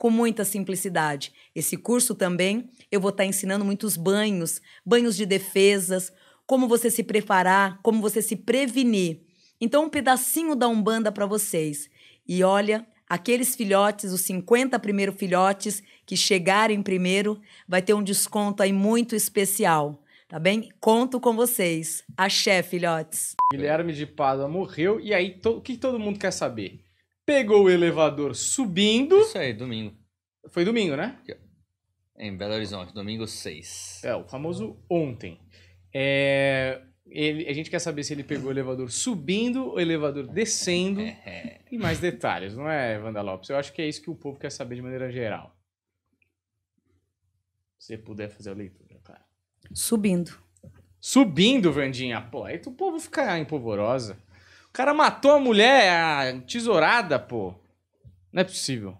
com muita simplicidade. Esse curso também eu vou estar tá ensinando muitos banhos, banhos de defesas, como você se preparar, como você se prevenir. Então, um pedacinho da Umbanda para vocês. E olha, aqueles filhotes, os 50 primeiros filhotes que chegarem primeiro, vai ter um desconto aí muito especial. Tá bem? Conto com vocês. Axé, filhotes. Guilherme de Pádua morreu. E aí, o que todo mundo quer saber? pegou o elevador subindo. Isso aí, domingo. Foi domingo, né? Em Belo Horizonte, domingo 6. É, o famoso ontem. É, ele, a gente quer saber se ele pegou o elevador subindo, o elevador descendo. É, é. e mais detalhes, não é, Wanda Lopes? Eu acho que é isso que o povo quer saber de maneira geral. Se você puder fazer a leitura, cara. Subindo. Subindo, Vandinha. Pô, aí o povo fica polvorosa. O cara matou a mulher a tesourada, pô. Não é possível.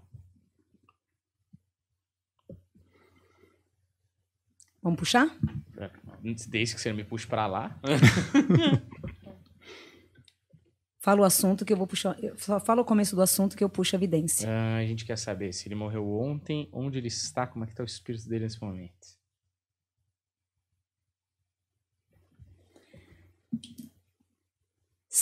Vamos puxar? É, desde que você me puxe pra lá. Fala o assunto que eu vou puxar. Fala o começo do assunto que eu puxo a evidência. Ah, a gente quer saber se ele morreu ontem, onde ele está, como é que está o espírito dele nesse momento.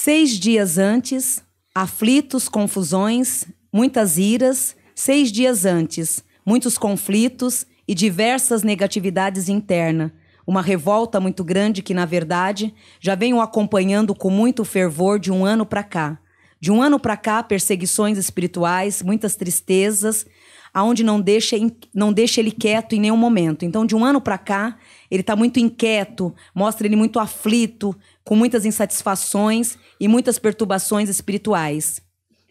Seis dias antes, aflitos, confusões, muitas iras, seis dias antes, muitos conflitos e diversas negatividades internas. Uma revolta muito grande que, na verdade, já venho acompanhando com muito fervor de um ano para cá. De um ano para cá, perseguições espirituais, muitas tristezas, aonde não deixa, não deixa ele quieto em nenhum momento. Então, de um ano para cá, ele está muito inquieto, mostra ele muito aflito, com muitas insatisfações e muitas perturbações espirituais.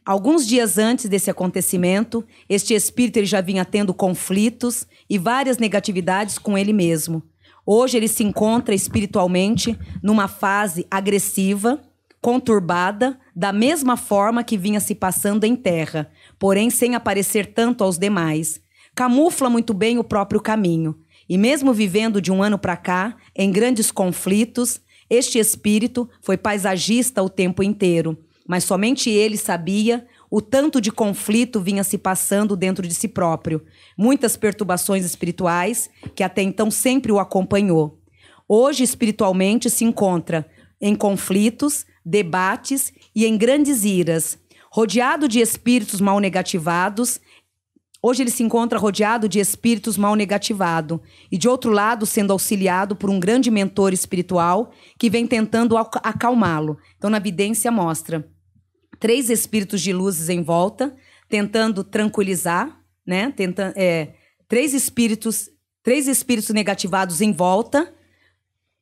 Alguns dias antes desse acontecimento, este espírito ele já vinha tendo conflitos e várias negatividades com ele mesmo. Hoje ele se encontra espiritualmente numa fase agressiva conturbada, da mesma forma que vinha se passando em terra, porém sem aparecer tanto aos demais. Camufla muito bem o próprio caminho. E mesmo vivendo de um ano para cá, em grandes conflitos, este espírito foi paisagista o tempo inteiro, mas somente ele sabia o tanto de conflito vinha se passando dentro de si próprio, muitas perturbações espirituais que até então sempre o acompanhou. Hoje espiritualmente se encontra em conflitos, debates e em grandes iras. Rodeado de espíritos mal negativados, hoje ele se encontra rodeado de espíritos mal negativado e de outro lado sendo auxiliado por um grande mentor espiritual que vem tentando acalmá-lo. Então na vidência mostra três espíritos de luzes em volta tentando tranquilizar, né? Tenta, é, três espíritos, três espíritos negativados em volta,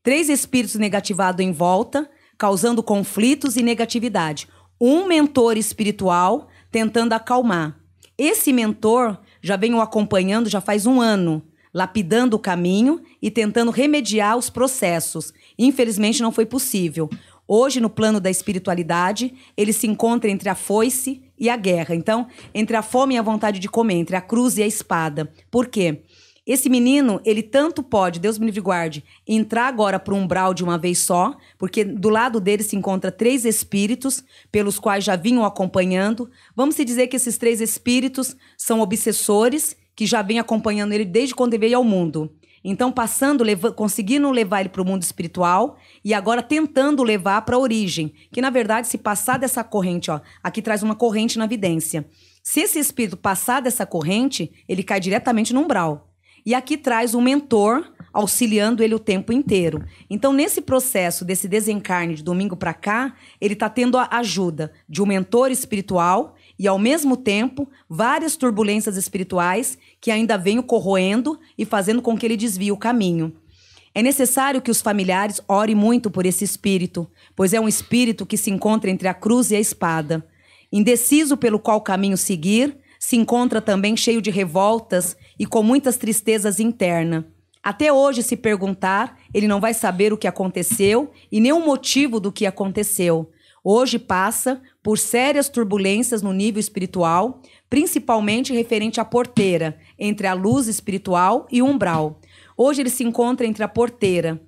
três espíritos negativados em volta causando conflitos e negatividade. Um mentor espiritual tentando acalmar. Esse mentor já vem o acompanhando já faz um ano, lapidando o caminho e tentando remediar os processos. Infelizmente não foi possível. Hoje, no plano da espiritualidade, ele se encontra entre a foice e a guerra. Então, entre a fome e a vontade de comer, entre a cruz e a espada. Por quê? Esse menino, ele tanto pode, Deus me livre guarde, entrar agora para um umbral de uma vez só, porque do lado dele se encontra três espíritos, pelos quais já vinham acompanhando. Vamos se dizer que esses três espíritos são obsessores, que já vêm acompanhando ele desde quando ele veio ao mundo. Então, passando, leva, conseguindo levar ele para o mundo espiritual e agora tentando levar para a origem. Que, na verdade, se passar dessa corrente, ó, aqui traz uma corrente na vidência. Se esse espírito passar dessa corrente, ele cai diretamente no umbral. E aqui traz um mentor auxiliando ele o tempo inteiro. Então, nesse processo desse desencarne de domingo para cá, ele está tendo a ajuda de um mentor espiritual e, ao mesmo tempo, várias turbulências espirituais que ainda vêm o corroendo e fazendo com que ele desvie o caminho. É necessário que os familiares orem muito por esse espírito, pois é um espírito que se encontra entre a cruz e a espada, indeciso pelo qual caminho seguir se encontra também cheio de revoltas e com muitas tristezas interna. Até hoje, se perguntar, ele não vai saber o que aconteceu e nem o motivo do que aconteceu. Hoje passa por sérias turbulências no nível espiritual, principalmente referente à porteira, entre a luz espiritual e o umbral. Hoje ele se encontra entre a porteira,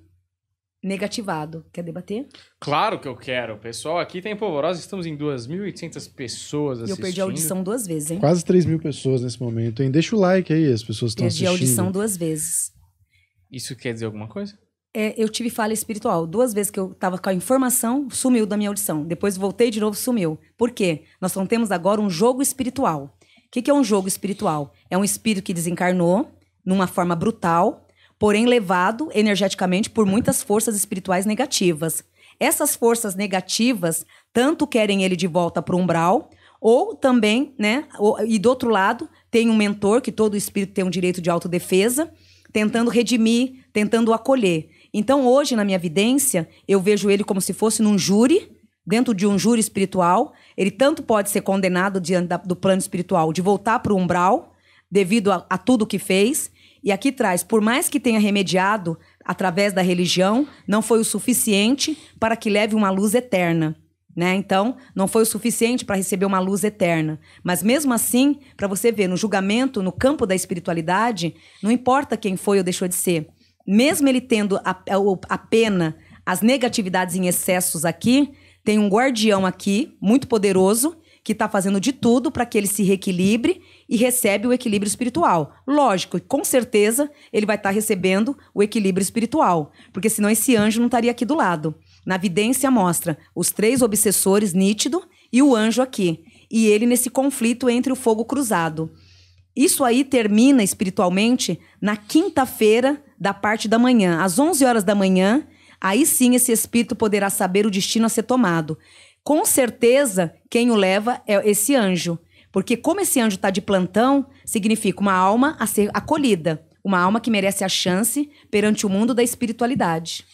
negativado. Quer debater? Claro que eu quero. Pessoal, aqui tem Polvorosa, estamos em 2.800 pessoas assistindo. E eu perdi a audição duas vezes, hein? Quase 3 mil pessoas nesse momento, hein? Deixa o like aí, as pessoas estão assistindo. Perdi a audição duas vezes. Isso quer dizer alguma coisa? É, eu tive falha espiritual. Duas vezes que eu tava com a informação, sumiu da minha audição. Depois voltei de novo, sumiu. Por quê? Nós não temos agora um jogo espiritual. O que, que é um jogo espiritual? É um espírito que desencarnou numa forma brutal, porém levado energeticamente por muitas forças espirituais negativas. Essas forças negativas tanto querem ele de volta para o umbral, ou também, né? E do outro lado, tem um mentor, que todo espírito tem um direito de autodefesa, tentando redimir, tentando acolher. Então, hoje, na minha vidência, eu vejo ele como se fosse num júri, dentro de um júri espiritual. Ele tanto pode ser condenado diante do plano espiritual de voltar para o umbral, devido a, a tudo que fez, e aqui traz, por mais que tenha remediado através da religião, não foi o suficiente para que leve uma luz eterna. Né? Então, não foi o suficiente para receber uma luz eterna. Mas mesmo assim, para você ver, no julgamento, no campo da espiritualidade, não importa quem foi ou deixou de ser. Mesmo ele tendo a, a pena, as negatividades em excessos aqui, tem um guardião aqui, muito poderoso, que está fazendo de tudo para que ele se reequilibre e recebe o equilíbrio espiritual. Lógico, com certeza ele vai estar tá recebendo o equilíbrio espiritual, porque senão esse anjo não estaria aqui do lado. Na vidência mostra os três obsessores nítido e o anjo aqui, e ele nesse conflito entre o fogo cruzado. Isso aí termina espiritualmente na quinta-feira da parte da manhã, às 11 horas da manhã, aí sim esse espírito poderá saber o destino a ser tomado. Com certeza, quem o leva é esse anjo. Porque como esse anjo está de plantão, significa uma alma a ser acolhida, uma alma que merece a chance perante o mundo da espiritualidade.